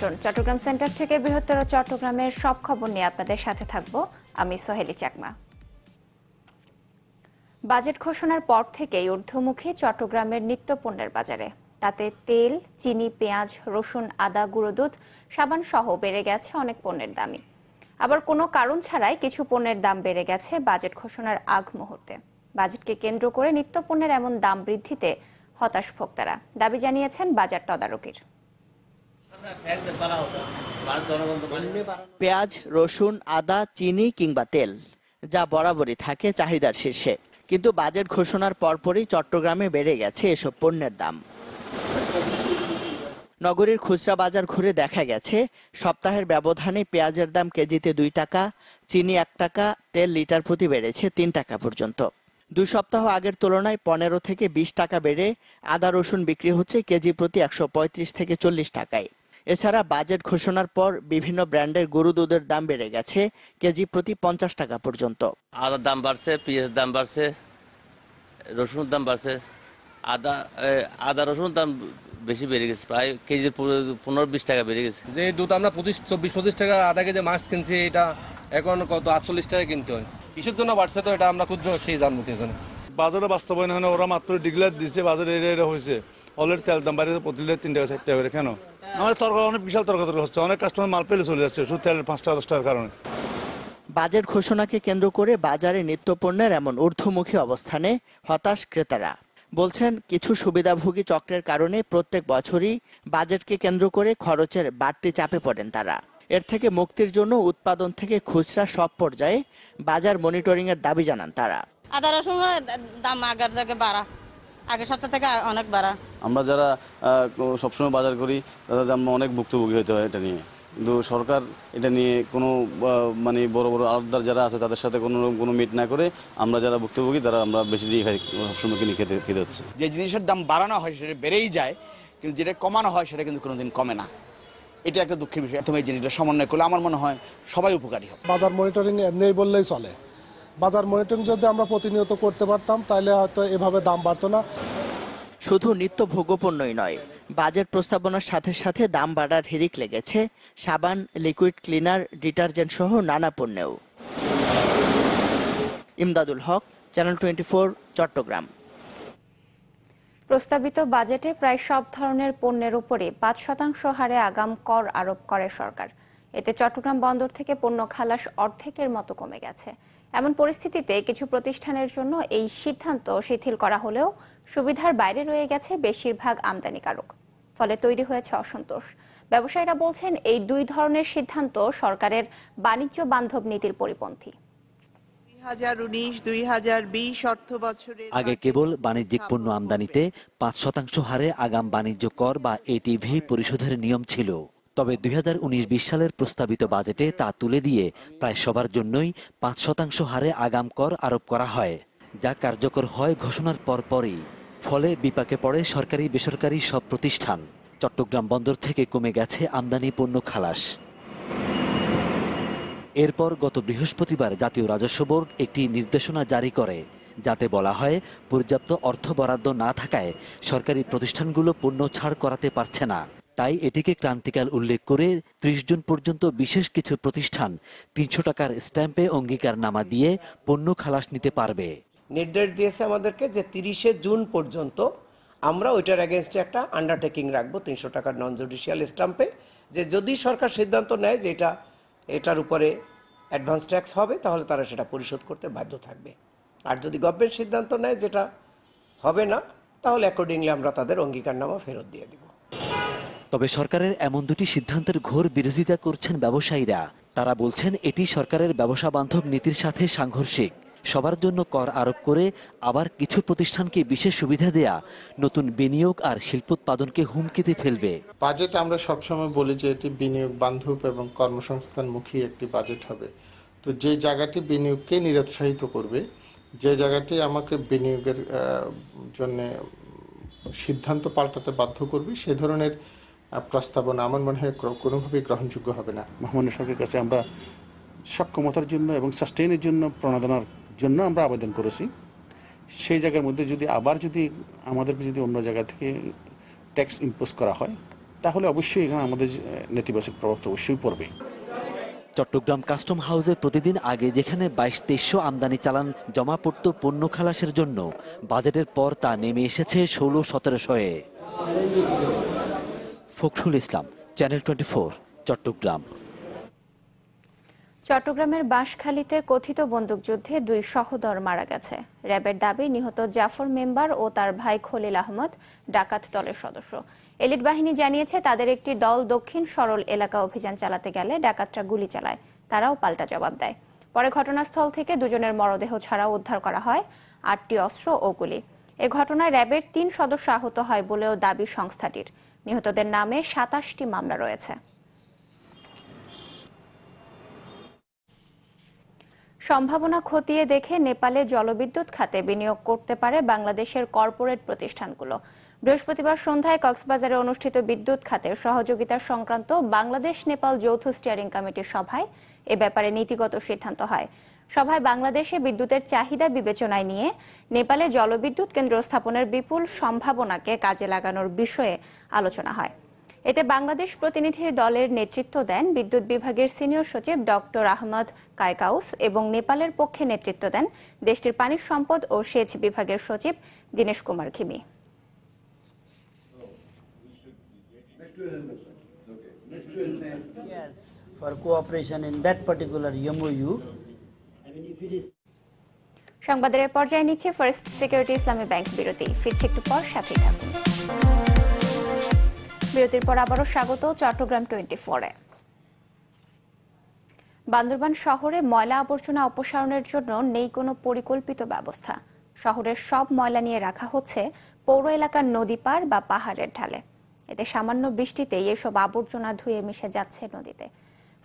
আমন্ত্রণ চট্টগ্রাম সেন্টার থেকে বৃহত্তর চট্টগ্রামের সব খবর নিয়ে আপনাদের সাথে থাকব আমি সোহেলি চাকমা বাজেট ঘোষণার পর থেকেই ঊর্ধ্বমুখী চট্টগ্রামের নিত্যপণ্যের বাজারে তাতে তেল চিনি পেঁয়াজ রসুন আদা গুঁড়ো দুধ সাবান সহ বেড়ে গেছে অনেক পণ্যের দামই আবার কোনো কারণ ছাড়াই কিছু পণ্যের দাম বেড়ে গেছে বাজেট ঘোষণার আগ মুহূর্তে বাজেটকে কেন্দ্র করে নিত্যপণ্যের এমন দাম বৃদ্ধিতে হতাশ ভোক্তারা দাবি জানিয়েছেন বাজার তদারকির পেঁয়াজ রসুন আদা চিনি কিংবা তেল যা বরাবরই থাকে চাহিদার শীর্ষে কিন্তু বাজেট ঘোষণার পরপরই চট্টগ্রামে বেড়ে গেছে এসব পণ্যের দাম নগরীর খুচরা বাজার ঘুরে দেখা গেছে সপ্তাহের ব্যবধানে পেঁয়াজের দাম কেজিতে দুই টাকা চিনি এক টাকা তেল লিটার প্রতি বেড়েছে তিন টাকা পর্যন্ত দুই সপ্তাহ আগের তুলনায় পনেরো থেকে বিশ টাকা বেড়ে আদা রসুন বিক্রি হচ্ছে কেজি প্রতি একশো থেকে চল্লিশ টাকায় এছাড়া বাজেট ঘোষণার পর বিভিন্ন ব্র্যান্ডের গরু দুধের দাম বেড়ে গেছে কেজি প্রতি পঞ্চাশ টাকা পর্যন্ত আদার দাম বাড়ছে পিঁয়াজ দাম বাড়ছে রসুন দাম বাড়ছে আদা আদা রসুন দাম বেশি বেড়ে গেছে প্রায় কেজি পনেরো বিশ টাকা বেড়ে গেছে যে দুধ আমরা পঁচিশ চব্বিশ পঁচিশ টাকা আধা কেজি মাছ কিনছি এটা এখন কত আটচল্লিশ টাকা কিনতে হয় কিসের জন্য বাড়ছে তো এটা আমরা ক্ষুদ্র সেই জানবো কি বাজারে বাস্তবায়ন হয় না ওরা মাত্র ডিগ্লার দিচ্ছে বাজারে এরিয়া হয়েছে অলরেডি তেল দাম বাড়িয়েছে প্রতি লিটার তিন টাকা চার টাকা কেন আমাদের তর্ক অনেক বিশাল তর্কাতর্ক হচ্ছে অনেক কাস্টমার মাল পেলে চলে যাচ্ছে শুধু তেলের পাঁচ টাকা কারণে বাজেট ঘোষণাকে কেন্দ্র করে বাজারে নিত্যপণ্যের এমন ঊর্ধ্বমুখী অবস্থানে হতাশ ক্রেতারা বলছেন কিছু সুবিধাভোগী চক্রের কারণে প্রত্যেক বছরই বাজেটকে কেন্দ্র করে খরচের বাড়তি চাপে পড়েন তারা এর থেকে মুক্তির জন্য উৎপাদন থেকে খুচরা সব পর্যায়ে বাজার মনিটরিং এর দাবি জানান তারা আদার সময় দাম আগের থেকে বাড়া আগের সপ্তাহ থেকে অনেক বাড়া আমরা যারা সবসময় বাজার করি তাদের দাম অনেক ভুক্তভোগী হতে হয় এটা নিয়ে কিন্তু সরকার এটা নিয়ে কোনো মানে বড় বড় আড়তদার যারা আছে তাদের সাথে কোনো রকম কোনো মিট না করে আমরা যারা ভুক্তভোগী তারা আমরা বেশি দিয়ে খাই সবসময় কিনে খেতে খেতে হচ্ছে যে জিনিসের দাম বাড়ানো হয় সেটা বেড়েই যায় কিন্তু যেটা কমানো হয় সেটা কিন্তু কোনোদিন কমে না এটা একটা দুঃখের বিষয় তুমি এই জিনিসটা সমন্বয় করলে আমার মনে হয় সবাই উপকারী হবে বাজার মনিটরিং এমনিই বললেই চলে বাজার মনিটরিং যদি আমরা প্রতিনিয়ত করতে পারতাম তাহলে হয়তো এভাবে দাম বাড়তো না শুধু নিত্য ভোগ্যপণ্যই নয় বাজেট প্রস্তাবনার সাথে সাথে দাম বাড়ার হিরিক লেগেছে সাবান লিকুইড ক্লিনার ডিটারজেন্ট সহ নানা পণ্যেও Imdadul Haque channel twenty four Chattogram প্রস্তাবিত বাজেটে প্রায় সব ধরনের পণ্যের উপরে পাঁচ শতাংশ হারে আগাম কর আরোপ করে সরকার এতে চট্টগ্রাম বন্দর থেকে পণ্য খালাস অর্ধেকের মতো কমে গেছে এমন পরিস্থিতিতে কিছু প্রতিষ্ঠানের জন্য এই সিদ্ধান্ত শিথিল করা হলেও সুবিধার বাইরে রয়ে গেছে বেশিরভাগ আমদানিকারক ফলে তৈরি হয়েছে অসন্তোষ ব্যবসায়ীরা বলছেন এই দুই ধরনের সিদ্ধান্ত সরকারের বাণিজ্য বান্ধব নীতির পরিপন্থী আগে কেবল বাণিজ্যিক পণ্য আমদানিতে পাঁচ শতাংশ হারে আগাম বাণিজ্য কর বা এটিভি পরিশোধের নিয়ম ছিল তবে দুই হাজার সালের প্রস্তাবিত বাজেটে তা তুলে দিয়ে প্রায় সবার জন্যই পাঁচ শতাংশ হারে আগাম কর আরোপ করা হয় যা কার্যকর হয় ঘোষণার পরপরই ফলে বিপাকে পড়ে সরকারি বেসরকারি সব প্রতিষ্ঠান চট্টগ্রাম বন্দর থেকে কমে গেছে আমদানি পণ্য খালাস এরপর গত বৃহস্পতিবার জাতীয় রাজস্ব বোর্ড একটি নির্দেশনা জারি করে যাতে বলা হয় পর্যাপ্ত অর্থ বরাদ্দ না থাকায় সরকারি প্রতিষ্ঠানগুলো পণ্য ছাড় করাতে পারছে না তাই এটিকে ক্রান্তিকাল উল্লেখ করে ত্রিশ জুন পর্যন্ত বিশেষ কিছু প্রতিষ্ঠান তিনশো টাকার স্ট্যাম্পে অঙ্গীকার নামা দিয়ে পণ্য খালাস নিতে পারবে নির্দেশ দিয়েছে আমাদেরকে যে তিরিশে জুন পর্যন্ত আমরা ওইটার এগেনস্টে একটা আন্ডারটেকিং রাখবো তিনশো টাকার নন জুডিশিয়াল স্ট্যাম্পে যে যদি সরকার সিদ্ধান্ত নেয় যে এটা এটার উপরে অ্যাডভান্স ট্যাক্স হবে তাহলে তারা সেটা পরিশোধ করতে বাধ্য থাকবে আর যদি গভর্নমেন্ট সিদ্ধান্ত নেয় যেটা হবে না তাহলে অ্যাকর্ডিংলি আমরা তাদের অঙ্গীকারনামা ফেরত দিয়ে দেবো তবে সরকারের এমন দুটি সিদ্ধান্তের ঘোর বিরোধিতা করছেন ব্যবসায়ীরা তারা বলছেন এটি সরকারের ব্যবসা বান্ধব নীতির সাথে সাংঘর্ষিক সবার জন্য কর আরোপ করে আবার কিছু প্রতিষ্ঠানকে বিশেষ সুবিধা দেয়া নতুন বিনিয়োগ আর শিল্পোৎপাদনকে হুমকিতে ফেলবে বাজেট আমরা সবসময় বলি যে এটি বিনিয়োগ বান্ধব এবং কর্মসংস্থানমুখী একটি বাজেট হবে তো যে জায়গাটি বিনিয়োগকে নিরুৎসাহিত করবে যে জায়গাটি আমাকে বিনিয়োগের জন্য সিদ্ধান্ত পাল্টাতে বাধ্য করবে সে ধরনের প্রস্তাবনা আমার মনে হয় কোনোভাবেই গ্রহণযোগ্য হবে না মহামান্য সরকারের কাছে আমরা সক্ষমতার জন্য এবং সাস্টেনের জন্য প্রণোদনার জন্য আমরা আবেদন করেছি সেই জায়গার মধ্যে যদি আবার যদি আমাদেরকে যদি অন্য জায়গা থেকে ট্যাক্স ইম্পোজ করা হয় তাহলে অবশ্যই এখানে আমাদের নেতিবাচক প্রভাব তো অবশ্যই পড়বে চট্টগ্রাম কাস্টম হাউসে প্রতিদিন আগে যেখানে বাইশ তেইশশো আমদানি চালান জমা পড়ত পণ্য খালাসের জন্য বাজেটের পর তা নেমে এসেছে ষোলো সতেরোশয়ে ফখরুল ইসলাম চ্যানেল টোয়েন্টি চট্টগ্রাম চট্টগ্রামের বাঁশখালীতে কথিত বন্দুকযুদ্ধে দুই সহদর মারা গেছে র্যাবের দাবি নিহত জাফর মেম্বার ও তার ভাই খলিল আহমদ ডাকাত দলের সদস্য এলিট বাহিনী জানিয়েছে তাদের একটি দল দক্ষিণ সরল এলাকা অভিযান চালাতে গেলে ডাকাতরা গুলি চালায় তারাও পাল্টা জবাব দেয় পরে ঘটনাস্থল থেকে দুজনের মরদেহ ছাড়াও উদ্ধার করা হয় আটটি অস্ত্র ও গুলি এ ঘটনায় র্যাবের তিন সদস্য আহত হয় বলেও দাবি সংস্থাটির নিহতদের নামে সাতাশটি মামলা রয়েছে সম্ভাবনা খতিয়ে দেখে নেপালে জলবিদ্যুৎ খাতে বিনিয়োগ করতে পারে বাংলাদেশের কর্পোরেট প্রতিষ্ঠানগুলো বৃহস্পতিবার সন্ধ্যায় কক্সবাজারে অনুষ্ঠিত বিদ্যুৎ খাতের সহযোগিতা সংক্রান্ত বাংলাদেশ নেপাল যৌথ স্টিয়ারিং কমিটির সভায় এ ব্যাপারে নীতিগত সিদ্ধান্ত হয় সভায় বাংলাদেশে বিদ্যুতের চাহিদা বিবেচনায় নিয়ে নেপালে জলবিদ্যুৎ কেন্দ্র স্থাপনের বিপুল সম্ভাবনাকে কাজে লাগানোর বিষয়ে আলোচনা হয় এতে বাংলাদেশ প্রতিনিধি দলের নেতৃত্ব দেন বিদ্যুৎ বিভাগের সিনিয়র সচিব ডক্টর আহমদ কায়কাউস এবং নেপালের পক্ষে নেতৃত্ব দেন দেশটির পানি সম্পদ ও সেচ বিভাগের সচিব Dinesh Kumar খিমি for cooperation in that particular MOU, সংবাদের পর্যায়ে নিচ্ছে ফার্স্ট সিকিউরিটি ইসলামী ব্যাংক বিরতি ফিরছে একটু পর সাথে থাকুন বিরতির পর আবারও স্বাগত চট্টগ্রাম টোয়েন্টি ফোরে বান্দরবান শহরে ময়লা আবর্জনা অপসারণের জন্য নেই কোনো পরিকল্পিত ব্যবস্থা শহরের সব ময়লা নিয়ে রাখা হচ্ছে পৌর এলাকার নদী পার বা পাহাড়ের ঢালে এতে সামান্য বৃষ্টিতে এসব আবর্জনা ধুয়ে মিশে যাচ্ছে নদীতে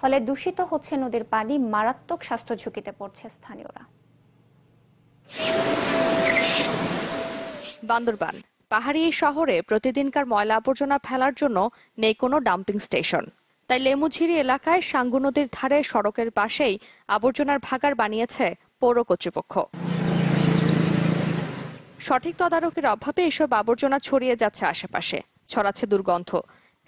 ফলে দূষিত হচ্ছে নদীর পানি মারাত্মক স্বাস্থ্য ঝুঁকিতে পড়ছে স্থানীয়রা বান্দরবান পাহাড়ি শহরে প্রতিদিনকার ময়লা আবর্জনা ফেলার জন্য নেই কোনো ডাম্পিং স্টেশন তাই লেমুঝিরি এলাকায় সাঙ্গু নদীর ধারে সড়কের পাশেই আবর্জনার ভাগার বানিয়েছে পৌর কর্তৃপক্ষ সঠিক তদারকির অভাবে এসব আবর্জনা ছড়িয়ে যাচ্ছে আশেপাশে ছড়াচ্ছে দুর্গন্ধ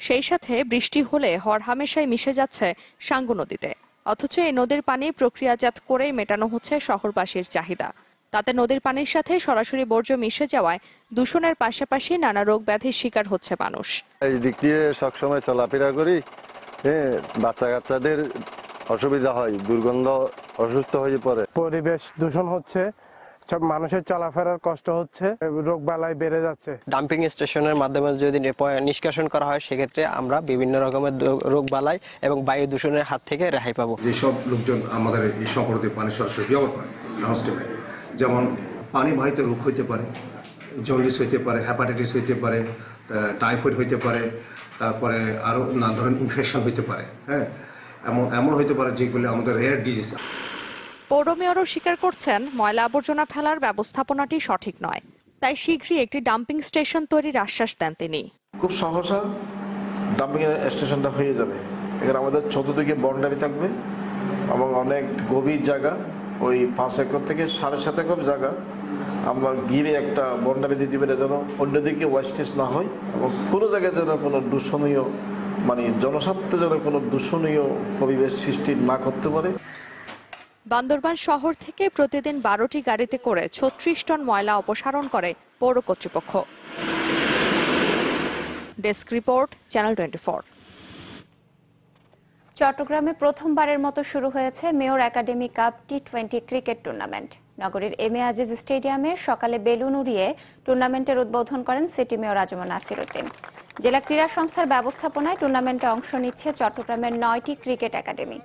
সেই সাথে বৃষ্টি হলে হরহামেশাই মিশে যাচ্ছে সাঙ্গু নদীতে অথচ এই নদীর পানি প্রক্রিয়াজাত করেই মেটানো হচ্ছে শহরবাসীর চাহিদা তাতে নদীর পানির সাথে সরাসরি বর্জ্য মিশে যাওয়ায় দূষণের পাশাপাশি নানা রোগ ব্যাধির শিকার হচ্ছে মানুষ এই দিক দিয়ে সবসময় চলাফেরা করি হ্যাঁ বাচ্চা কাচ্চাদের অসুবিধা হয় দুর্গন্ধ অসুস্থ হয়ে পড়ে পরিবেশ দূষণ হচ্ছে সব মানুষের চলাফেরার কষ্ট হচ্ছে রোগ বালায় বেড়ে যাচ্ছে ডাম্পিং স্টেশনের মাধ্যমে যদি নিষ্কাশন করা হয় সেক্ষেত্রে আমরা বিভিন্ন রকমের রোগ বালাই এবং বায়ু দূষণের হাত থেকে রেহাই পাবো যেসব লোকজন আমাদের এই সম্পর্কে পানি সরাসরি ব্যবহার করে গ্রাউন্ডস্টেপে যেমন পানি বাহিত রোগ হইতে পারে জন্ডিস হইতে পারে হ্যাপাটাইটিস হইতে পারে টাইফয়েড হইতে পারে তারপরে আরও নানা ধরনের ইনফেকশন হইতে পারে হ্যাঁ এমন এমন হইতে পারে যেগুলো আমাদের রেয়ার ডিজিজ পৌর মেয়রও স্বীকার করছেন ময়লা আবর্জনা ফেলার ব্যবস্থাপনাটি সঠিক নয় তাই শীঘ্রই একটি ডাম্পিং স্টেশন তৈরির আশ্বাস দেন তিনি খুব সহজ ডাম্পিং স্টেশনটা হয়ে যাবে এখানে আমাদের চতুর্দিকে বাউন্ডারি থাকবে এবং অনেক গভীর জায়গা ওই পাঁচ একর থেকে সাড়ে সাত একর জায়গা আমরা গিরে একটা বন্ডারি দিয়ে দেবেন যেন অন্যদিকে ওয়েস্টেজ না হয় এবং কোনো জায়গায় যেন কোনো দূষণীয় মানে জনস্বার্থে যেন কোনো দূষণীয় পরিবেশ সৃষ্টি না করতে পারে বান্দরবান শহর থেকে প্রতিদিন বারোটি গাড়িতে করে ছত্রিশ টন ময়লা অপসারণ করে পৌর কর্তৃপক্ষ ডেস্ক রিপোর্ট চ্যানেল টোয়েন্টি চট্টগ্রামে প্রথমবারের মতো শুরু হয়েছে mayor academy cup T twenty cricket tournament নগরীর এম এ আজিজ স্টেডিয়ামে সকালে বেলুন উড়িয়ে টুর্নামেন্টের উদ্বোধন করেন সিটি মেয়র আজমা নাসির উদ্দিন জেলা ক্রীড়া সংস্থার ব্যবস্থাপনায় টুর্নামেন্টে অংশ নিচ্ছে চট্টগ্রামের নয়টি ক্রিকেট একাডেমি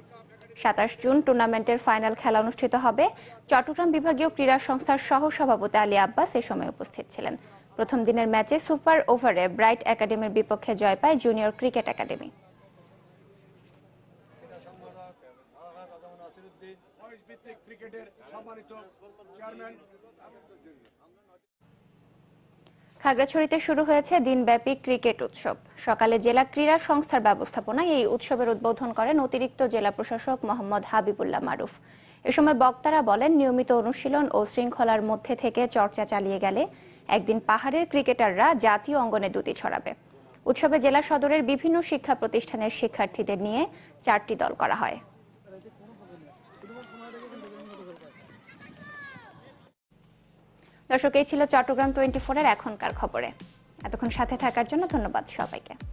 সাতাশ জুন টুর্নামেন্টের ফাইনাল খেলা অনুষ্ঠিত হবে চট্টগ্রাম বিভাগীয় ক্রীড়া সংস্থার সহ সভাপতি আলী আব্বাস এ সময় উপস্থিত ছিলেন প্রথম দিনের ম্যাচে সুপার ওভারে ব্রাইট একাডেমির বিপক্ষে জয় পায় জুনিয়র ক্রিকেট একাডেমি ক্রিকেটের সম্মানিত চেয়ারম্যান খাগড়াছড়িতে শুরু হয়েছে দিনব্যাপী ক্রিকেট উৎসব সকালে জেলা ক্রীড়া সংস্থার ব্যবস্থাপনায় এই উৎসবের উদ্বোধন করেন অতিরিক্ত জেলা প্রশাসক মোহাম্মদ হাবিবুল্লাহ মারুফ এ সময় বক্তারা বলেন নিয়মিত অনুশীলন ও শৃঙ্খলার মধ্যে থেকে চর্চা চালিয়ে গেলে একদিন পাহাড়ের ক্রিকেটাররা জাতীয় অঙ্গনে দুটি ছড়াবে উৎসবে জেলা সদরের বিভিন্ন শিক্ষা প্রতিষ্ঠানের শিক্ষার্থীদের নিয়ে চারটি দল করা হয় দর্শক এই ছিল চট্টগ্রাম টোয়েন্টি এর এখনকার খবরে এতক্ষণ সাথে থাকার জন্য ধন্যবাদ সবাইকে